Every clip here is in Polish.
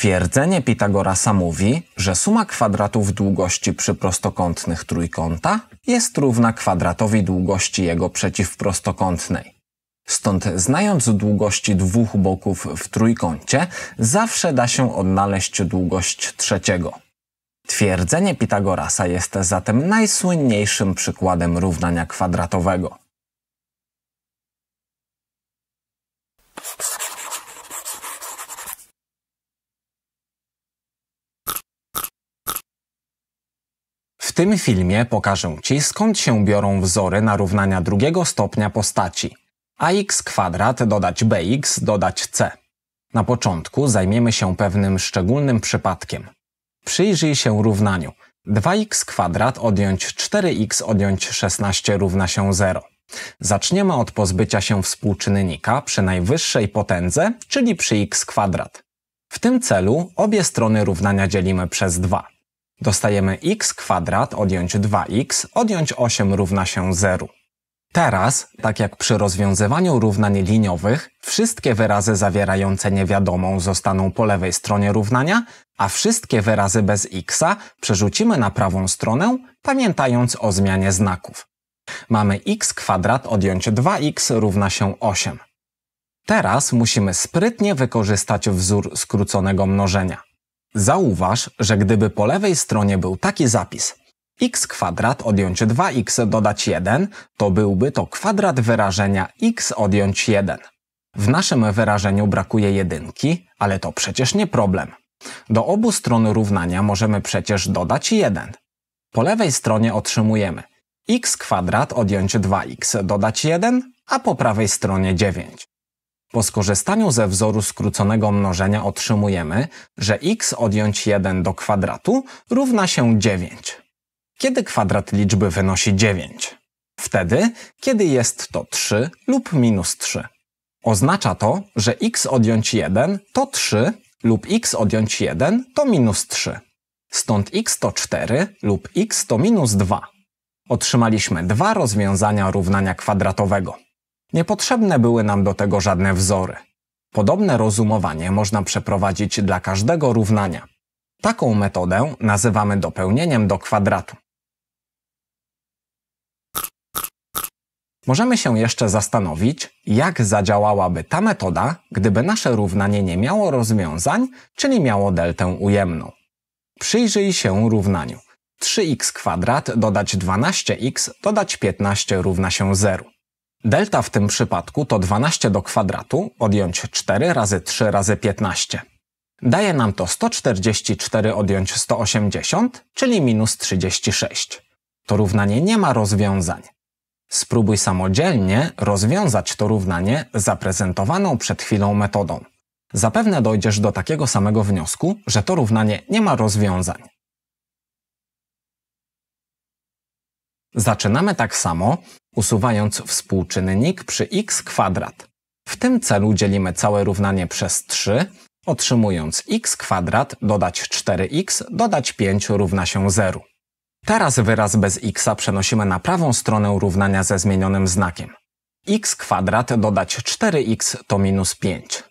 Twierdzenie Pitagorasa mówi, że suma kwadratów długości przyprostokątnych trójkąta jest równa kwadratowi długości jego przeciwprostokątnej. Stąd znając długości dwóch boków w trójkącie, zawsze da się odnaleźć długość trzeciego. Twierdzenie Pitagorasa jest zatem najsłynniejszym przykładem równania kwadratowego. tym filmie pokażę Ci, skąd się biorą wzory na równania drugiego stopnia postaci. ax kwadrat dodać bx dodać c. Na początku zajmiemy się pewnym szczególnym przypadkiem. Przyjrzyj się równaniu. 2x kwadrat odjąć 4x odjąć 16 równa się 0. Zaczniemy od pozbycia się współczynnika przy najwyższej potędze, czyli przy x kwadrat. W tym celu obie strony równania dzielimy przez 2. Dostajemy x kwadrat odjąć 2x odjąć 8 równa się 0. Teraz, tak jak przy rozwiązywaniu równań liniowych, wszystkie wyrazy zawierające niewiadomą zostaną po lewej stronie równania, a wszystkie wyrazy bez x'a przerzucimy na prawą stronę, pamiętając o zmianie znaków. Mamy x kwadrat odjąć 2x równa się 8. Teraz musimy sprytnie wykorzystać wzór skróconego mnożenia. Zauważ, że gdyby po lewej stronie był taki zapis x kwadrat odjąć 2x dodać 1, to byłby to kwadrat wyrażenia x odjąć 1. W naszym wyrażeniu brakuje jedynki, ale to przecież nie problem. Do obu stron równania możemy przecież dodać 1. Po lewej stronie otrzymujemy x kwadrat odjąć 2x dodać 1, a po prawej stronie 9. Po skorzystaniu ze wzoru skróconego mnożenia otrzymujemy, że x odjąć 1 do kwadratu równa się 9. Kiedy kwadrat liczby wynosi 9? Wtedy, kiedy jest to 3 lub minus 3. Oznacza to, że x odjąć 1 to 3 lub x odjąć 1 to minus 3. Stąd x to 4 lub x to minus 2. Otrzymaliśmy dwa rozwiązania równania kwadratowego. Niepotrzebne były nam do tego żadne wzory. Podobne rozumowanie można przeprowadzić dla każdego równania. Taką metodę nazywamy dopełnieniem do kwadratu. Możemy się jeszcze zastanowić, jak zadziałałaby ta metoda, gdyby nasze równanie nie miało rozwiązań, czyli miało deltę ujemną. Przyjrzyj się równaniu. 3x kwadrat dodać 12x dodać 15 równa się 0. Delta w tym przypadku to 12 do kwadratu, odjąć 4 razy 3 razy 15. Daje nam to 144 odjąć 180, czyli minus 36. To równanie nie ma rozwiązań. Spróbuj samodzielnie rozwiązać to równanie zaprezentowaną przed chwilą metodą. Zapewne dojdziesz do takiego samego wniosku, że to równanie nie ma rozwiązań. Zaczynamy tak samo, usuwając współczynnik przy x kwadrat. W tym celu dzielimy całe równanie przez 3, otrzymując x kwadrat dodać 4x dodać 5 równa się 0. Teraz wyraz bez x przenosimy na prawą stronę równania ze zmienionym znakiem. x kwadrat dodać 4x to minus 5.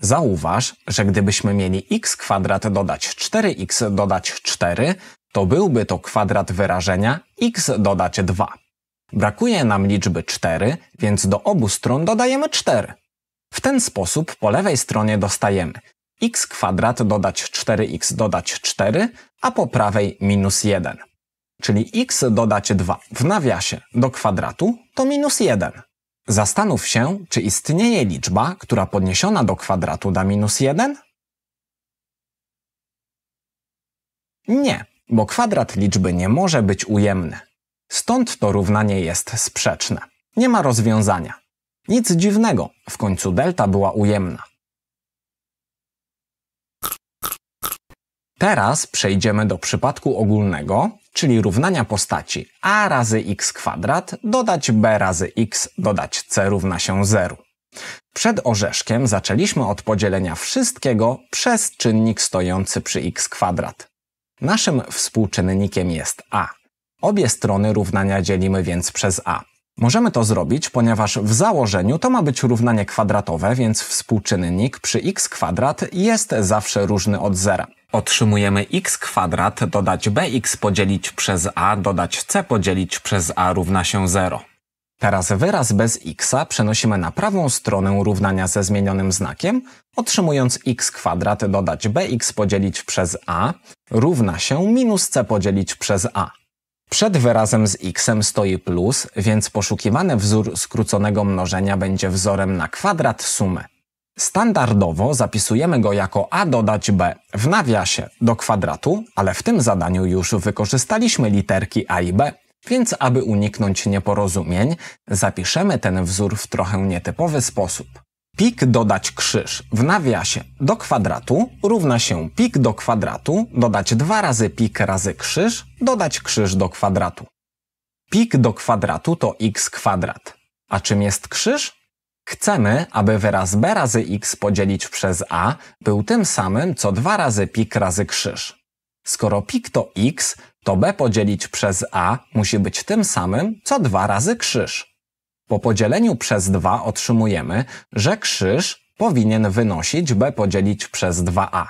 Zauważ, że gdybyśmy mieli x kwadrat dodać 4x dodać 4, to byłby to kwadrat wyrażenia x dodać 2. Brakuje nam liczby 4, więc do obu stron dodajemy 4. W ten sposób po lewej stronie dostajemy x kwadrat dodać 4x dodać 4, a po prawej minus 1. Czyli x dodać 2 w nawiasie do kwadratu to minus 1. Zastanów się, czy istnieje liczba, która podniesiona do kwadratu da minus 1? Nie, bo kwadrat liczby nie może być ujemny. Stąd to równanie jest sprzeczne. Nie ma rozwiązania. Nic dziwnego, w końcu delta była ujemna. Teraz przejdziemy do przypadku ogólnego, czyli równania postaci a razy x kwadrat dodać b razy x dodać c równa się 0. Przed orzeszkiem zaczęliśmy od podzielenia wszystkiego przez czynnik stojący przy x kwadrat. Naszym współczynnikiem jest a. Obie strony równania dzielimy więc przez a. Możemy to zrobić, ponieważ w założeniu to ma być równanie kwadratowe, więc współczynnik przy x kwadrat jest zawsze różny od zera. Otrzymujemy x kwadrat dodać bx podzielić przez a dodać c podzielić przez a równa się 0. Teraz wyraz bez x przenosimy na prawą stronę równania ze zmienionym znakiem, otrzymując x kwadrat dodać bx podzielić przez a równa się minus c podzielić przez a. Przed wyrazem z x stoi plus, więc poszukiwany wzór skróconego mnożenia będzie wzorem na kwadrat sumy. Standardowo zapisujemy go jako a dodać b w nawiasie do kwadratu, ale w tym zadaniu już wykorzystaliśmy literki a i b, więc aby uniknąć nieporozumień, zapiszemy ten wzór w trochę nietypowy sposób. Pik dodać krzyż w nawiasie do kwadratu równa się pik do kwadratu dodać 2 razy pik razy krzyż dodać krzyż do kwadratu. Pik do kwadratu to x kwadrat. A czym jest krzyż? Chcemy, aby wyraz b razy x podzielić przez a był tym samym co 2 razy pik razy krzyż. Skoro pik to x, to B podzielić przez A musi być tym samym, co dwa razy krzyż. Po podzieleniu przez 2 otrzymujemy, że krzyż powinien wynosić B podzielić przez 2A.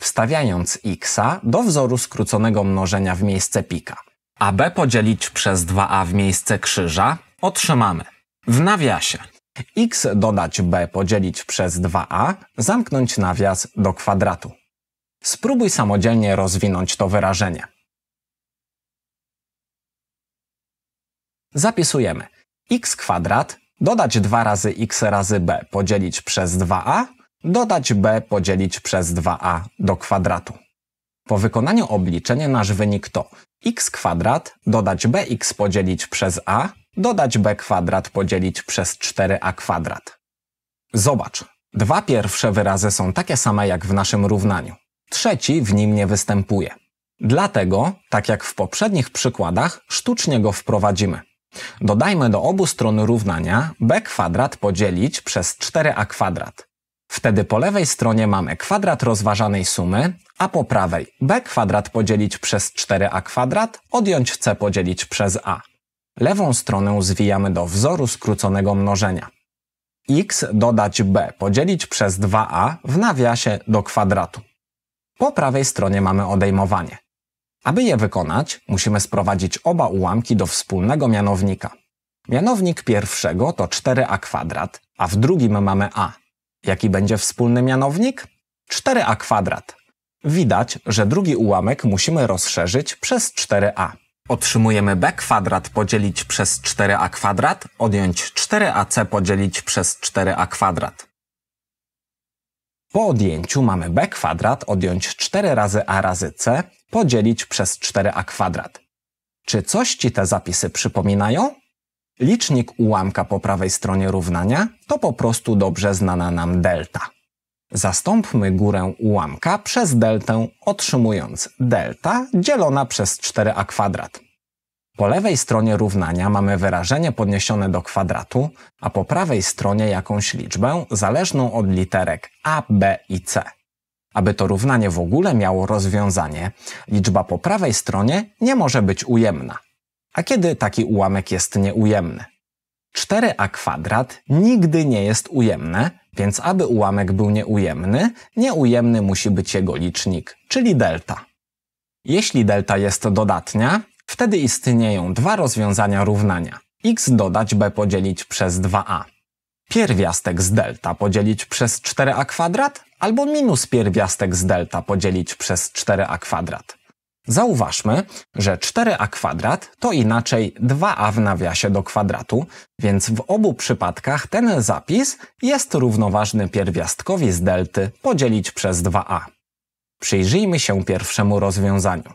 Wstawiając x do wzoru skróconego mnożenia w miejsce pika, a B podzielić przez 2A w miejsce krzyża otrzymamy w nawiasie x dodać b podzielić przez 2a, zamknąć nawias do kwadratu. Spróbuj samodzielnie rozwinąć to wyrażenie. Zapisujemy x kwadrat dodać 2 razy x razy b podzielić przez 2a, dodać b podzielić przez 2a do kwadratu. Po wykonaniu obliczeń nasz wynik to x kwadrat dodać bx podzielić przez a, dodać b kwadrat podzielić przez 4a kwadrat. Zobacz, dwa pierwsze wyrazy są takie same jak w naszym równaniu. Trzeci w nim nie występuje. Dlatego, tak jak w poprzednich przykładach, sztucznie go wprowadzimy. Dodajmy do obu stron równania b kwadrat podzielić przez 4a kwadrat. Wtedy po lewej stronie mamy kwadrat rozważanej sumy, a po prawej b kwadrat podzielić przez 4a kwadrat, odjąć c podzielić przez a. Lewą stronę zwijamy do wzoru skróconego mnożenia. x dodać b podzielić przez 2a w nawiasie do kwadratu. Po prawej stronie mamy odejmowanie. Aby je wykonać, musimy sprowadzić oba ułamki do wspólnego mianownika. Mianownik pierwszego to 4a kwadrat, a w drugim mamy a. Jaki będzie wspólny mianownik? 4a kwadrat. Widać, że drugi ułamek musimy rozszerzyć przez 4a. Otrzymujemy b kwadrat podzielić przez 4a kwadrat, odjąć 4ac podzielić przez 4a kwadrat. Po odjęciu mamy b kwadrat odjąć 4 razy a razy c podzielić przez 4a kwadrat. Czy coś Ci te zapisy przypominają? Licznik ułamka po prawej stronie równania to po prostu dobrze znana nam delta. Zastąpmy górę ułamka przez deltę, otrzymując delta dzielona przez 4a kwadrat. Po lewej stronie równania mamy wyrażenie podniesione do kwadratu, a po prawej stronie jakąś liczbę zależną od literek a, b i c. Aby to równanie w ogóle miało rozwiązanie, liczba po prawej stronie nie może być ujemna. A kiedy taki ułamek jest nieujemny? 4a kwadrat nigdy nie jest ujemne, więc aby ułamek był nieujemny, nieujemny musi być jego licznik, czyli delta. Jeśli delta jest dodatnia, wtedy istnieją dwa rozwiązania równania. x dodać b podzielić przez 2a. Pierwiastek z delta podzielić przez 4a kwadrat albo minus pierwiastek z delta podzielić przez 4a kwadrat. Zauważmy, że 4a kwadrat to inaczej 2a w nawiasie do kwadratu, więc w obu przypadkach ten zapis jest równoważny pierwiastkowi z delty podzielić przez 2a. Przyjrzyjmy się pierwszemu rozwiązaniu.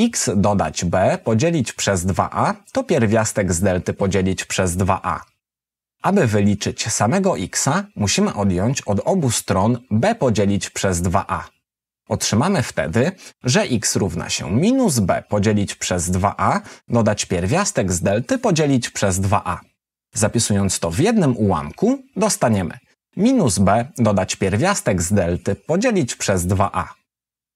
x dodać b podzielić przez 2a to pierwiastek z delty podzielić przez 2a. Aby wyliczyć samego x, musimy odjąć od obu stron b podzielić przez 2a. Otrzymamy wtedy, że x równa się minus b podzielić przez 2a, dodać pierwiastek z delty podzielić przez 2a. Zapisując to w jednym ułamku, dostaniemy minus b dodać pierwiastek z delty podzielić przez 2a.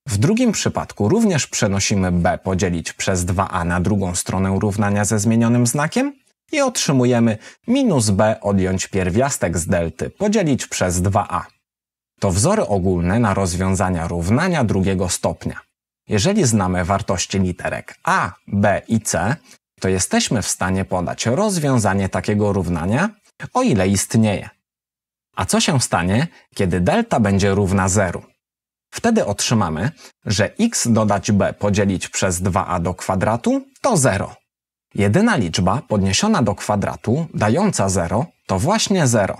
W drugim przypadku również przenosimy b podzielić przez 2a na drugą stronę równania ze zmienionym znakiem i otrzymujemy minus b odjąć pierwiastek z delty podzielić przez 2a. To wzory ogólne na rozwiązania równania drugiego stopnia. Jeżeli znamy wartości literek a, b i c, to jesteśmy w stanie podać rozwiązanie takiego równania, o ile istnieje. A co się stanie, kiedy delta będzie równa 0? Wtedy otrzymamy, że x dodać b podzielić przez 2a do kwadratu to 0. Jedyna liczba podniesiona do kwadratu dająca 0 to właśnie 0.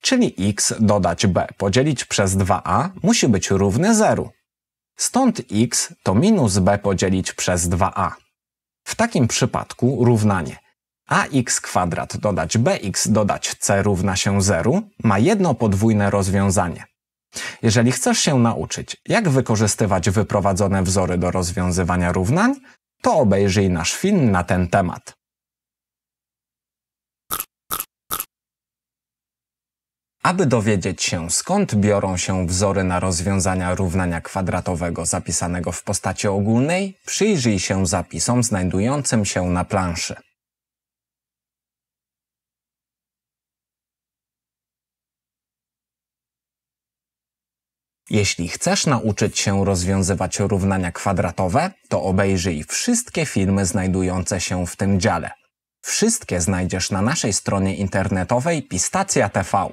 Czyli x dodać b podzielić przez 2a musi być równy 0. Stąd x to minus b podzielić przez 2a. W takim przypadku równanie ax kwadrat dodać bx dodać c równa się 0 ma jedno podwójne rozwiązanie. Jeżeli chcesz się nauczyć, jak wykorzystywać wyprowadzone wzory do rozwiązywania równań, to obejrzyj nasz film na ten temat. Aby dowiedzieć się, skąd biorą się wzory na rozwiązania równania kwadratowego zapisanego w postaci ogólnej, przyjrzyj się zapisom znajdującym się na planszy. Jeśli chcesz nauczyć się rozwiązywać równania kwadratowe, to obejrzyj wszystkie filmy znajdujące się w tym dziale. Wszystkie znajdziesz na naszej stronie internetowej Pistacja TV.